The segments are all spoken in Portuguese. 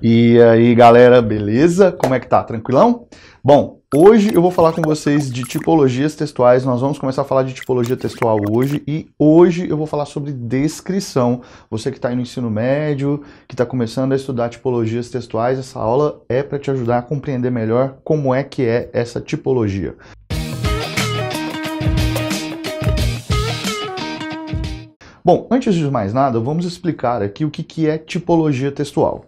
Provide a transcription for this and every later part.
E aí, galera, beleza? Como é que tá? Tranquilão? Bom, hoje eu vou falar com vocês de tipologias textuais. Nós vamos começar a falar de tipologia textual hoje e hoje eu vou falar sobre descrição. Você que está no ensino médio, que está começando a estudar tipologias textuais, essa aula é para te ajudar a compreender melhor como é que é essa tipologia. Bom, antes de mais nada, vamos explicar aqui o que é tipologia textual.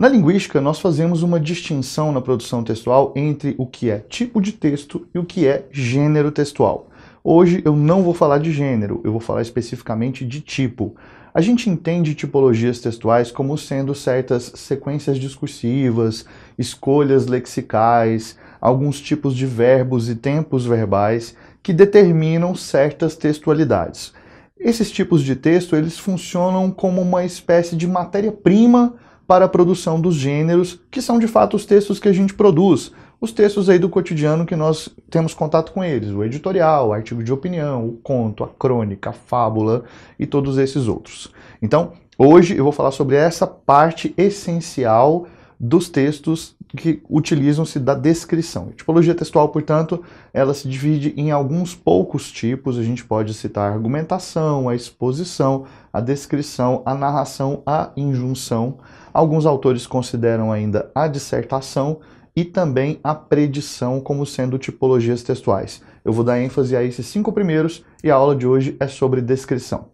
Na linguística, nós fazemos uma distinção na produção textual entre o que é tipo de texto e o que é gênero textual. Hoje eu não vou falar de gênero, eu vou falar especificamente de tipo. A gente entende tipologias textuais como sendo certas sequências discursivas, escolhas lexicais, alguns tipos de verbos e tempos verbais que determinam certas textualidades. Esses tipos de texto, eles funcionam como uma espécie de matéria-prima para a produção dos gêneros, que são de fato os textos que a gente produz, os textos aí do cotidiano que nós temos contato com eles, o editorial, o artigo de opinião, o conto, a crônica, a fábula e todos esses outros. Então, hoje eu vou falar sobre essa parte essencial dos textos que utilizam-se da descrição. A tipologia textual, portanto, ela se divide em alguns poucos tipos. A gente pode citar a argumentação, a exposição, a descrição, a narração, a injunção. Alguns autores consideram ainda a dissertação e também a predição como sendo tipologias textuais. Eu vou dar ênfase a esses cinco primeiros e a aula de hoje é sobre descrição.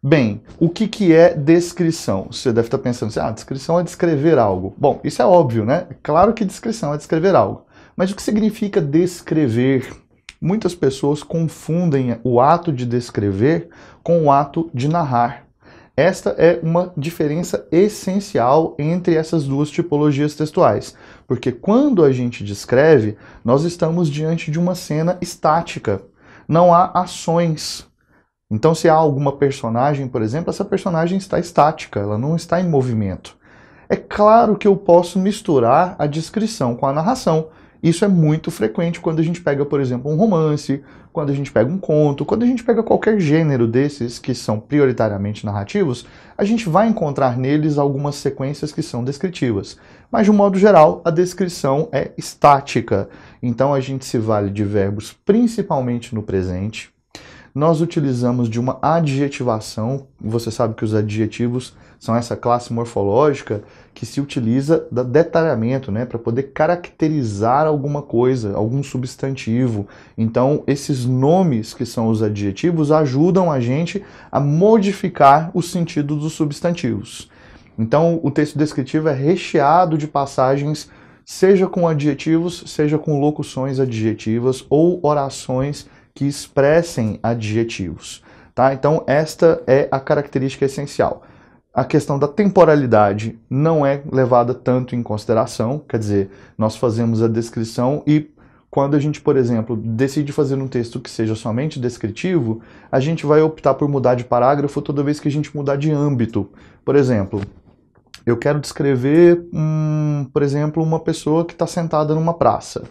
Bem, o que, que é descrição? Você deve estar tá pensando assim, ah, descrição é descrever algo. Bom, isso é óbvio, né? Claro que descrição é descrever algo. Mas o que significa descrever? Muitas pessoas confundem o ato de descrever com o ato de narrar. Esta é uma diferença essencial entre essas duas tipologias textuais, porque quando a gente descreve, nós estamos diante de uma cena estática. Não há ações, então, se há alguma personagem, por exemplo, essa personagem está estática, ela não está em movimento. É claro que eu posso misturar a descrição com a narração. Isso é muito frequente quando a gente pega, por exemplo, um romance, quando a gente pega um conto, quando a gente pega qualquer gênero desses que são prioritariamente narrativos, a gente vai encontrar neles algumas sequências que são descritivas. Mas, de um modo geral, a descrição é estática. Então, a gente se vale de verbos principalmente no presente, nós utilizamos de uma adjetivação. Você sabe que os adjetivos são essa classe morfológica que se utiliza da detalhamento, né, para poder caracterizar alguma coisa, algum substantivo. Então, esses nomes que são os adjetivos ajudam a gente a modificar o sentido dos substantivos. Então, o texto descritivo é recheado de passagens, seja com adjetivos, seja com locuções adjetivas ou orações que expressem adjetivos. Tá? Então, esta é a característica essencial. A questão da temporalidade não é levada tanto em consideração, quer dizer, nós fazemos a descrição e quando a gente, por exemplo, decide fazer um texto que seja somente descritivo, a gente vai optar por mudar de parágrafo toda vez que a gente mudar de âmbito. Por exemplo, eu quero descrever, hum, por exemplo, uma pessoa que está sentada numa praça.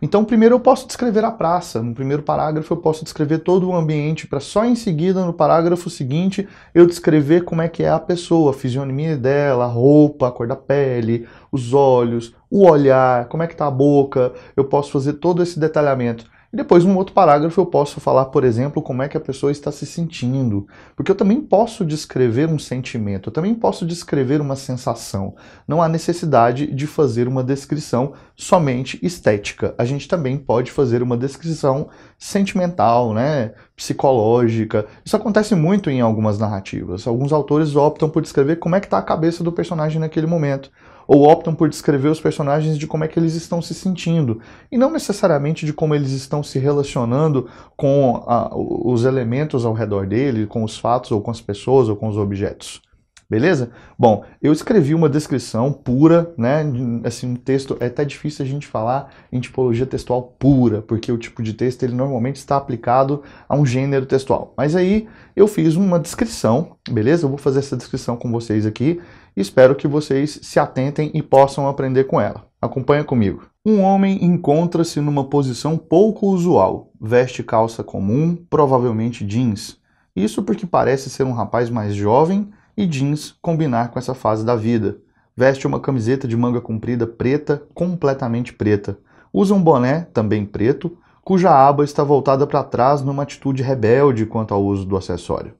Então, primeiro eu posso descrever a praça, no primeiro parágrafo eu posso descrever todo o ambiente, para só em seguida, no parágrafo seguinte, eu descrever como é que é a pessoa, a fisionomia dela, a roupa, a cor da pele, os olhos, o olhar, como é que está a boca, eu posso fazer todo esse detalhamento. E depois, num outro parágrafo, eu posso falar, por exemplo, como é que a pessoa está se sentindo. Porque eu também posso descrever um sentimento, eu também posso descrever uma sensação. Não há necessidade de fazer uma descrição somente estética. A gente também pode fazer uma descrição sentimental, né? psicológica. Isso acontece muito em algumas narrativas. Alguns autores optam por descrever como é que está a cabeça do personagem naquele momento ou optam por descrever os personagens de como é que eles estão se sentindo, e não necessariamente de como eles estão se relacionando com a, os elementos ao redor dele, com os fatos, ou com as pessoas, ou com os objetos. Beleza? Bom, eu escrevi uma descrição pura, né? Assim, um texto é até difícil a gente falar em tipologia textual pura, porque o tipo de texto ele normalmente está aplicado a um gênero textual. Mas aí eu fiz uma descrição, beleza? Eu vou fazer essa descrição com vocês aqui e espero que vocês se atentem e possam aprender com ela. Acompanha comigo. Um homem encontra-se numa posição pouco usual. Veste calça comum, provavelmente jeans. Isso porque parece ser um rapaz mais jovem e jeans combinar com essa fase da vida. Veste uma camiseta de manga comprida preta, completamente preta. Usa um boné, também preto, cuja aba está voltada para trás numa atitude rebelde quanto ao uso do acessório.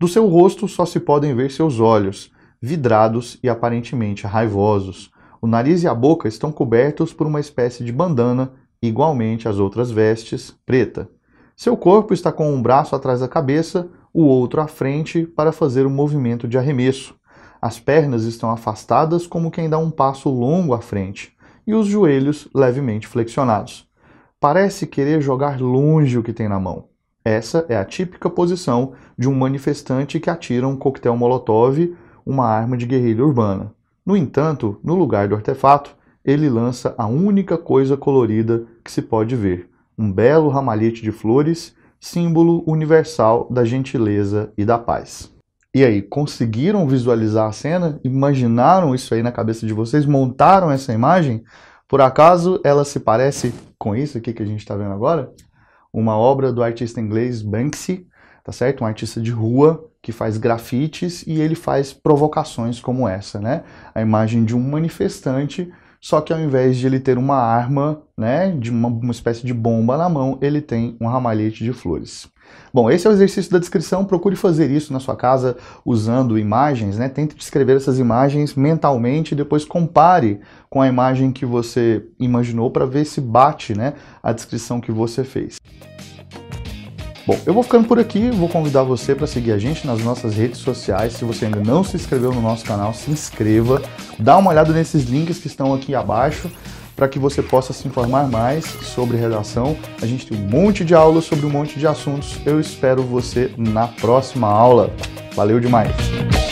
Do seu rosto só se podem ver seus olhos, vidrados e aparentemente raivosos. O nariz e a boca estão cobertos por uma espécie de bandana, igualmente às outras vestes, preta. Seu corpo está com um braço atrás da cabeça o outro à frente para fazer o um movimento de arremesso. As pernas estão afastadas como quem dá um passo longo à frente e os joelhos levemente flexionados. Parece querer jogar longe o que tem na mão. Essa é a típica posição de um manifestante que atira um coquetel molotov, uma arma de guerrilha urbana. No entanto, no lugar do artefato, ele lança a única coisa colorida que se pode ver: um belo ramalhete de flores símbolo universal da gentileza e da paz. E aí, conseguiram visualizar a cena? Imaginaram isso aí na cabeça de vocês? Montaram essa imagem? Por acaso ela se parece com isso aqui que a gente está vendo agora? Uma obra do artista inglês Banksy, tá certo? Um artista de rua que faz grafites e ele faz provocações como essa, né? A imagem de um manifestante só que ao invés de ele ter uma arma, né, de uma, uma espécie de bomba na mão, ele tem um ramalhete de flores. Bom, esse é o exercício da descrição, procure fazer isso na sua casa usando imagens, né? Tente descrever essas imagens mentalmente e depois compare com a imagem que você imaginou para ver se bate, né, a descrição que você fez. Bom, eu vou ficando por aqui, vou convidar você para seguir a gente nas nossas redes sociais. Se você ainda não se inscreveu no nosso canal, se inscreva, dá uma olhada nesses links que estão aqui abaixo para que você possa se informar mais sobre redação. A gente tem um monte de aulas sobre um monte de assuntos. Eu espero você na próxima aula. Valeu demais!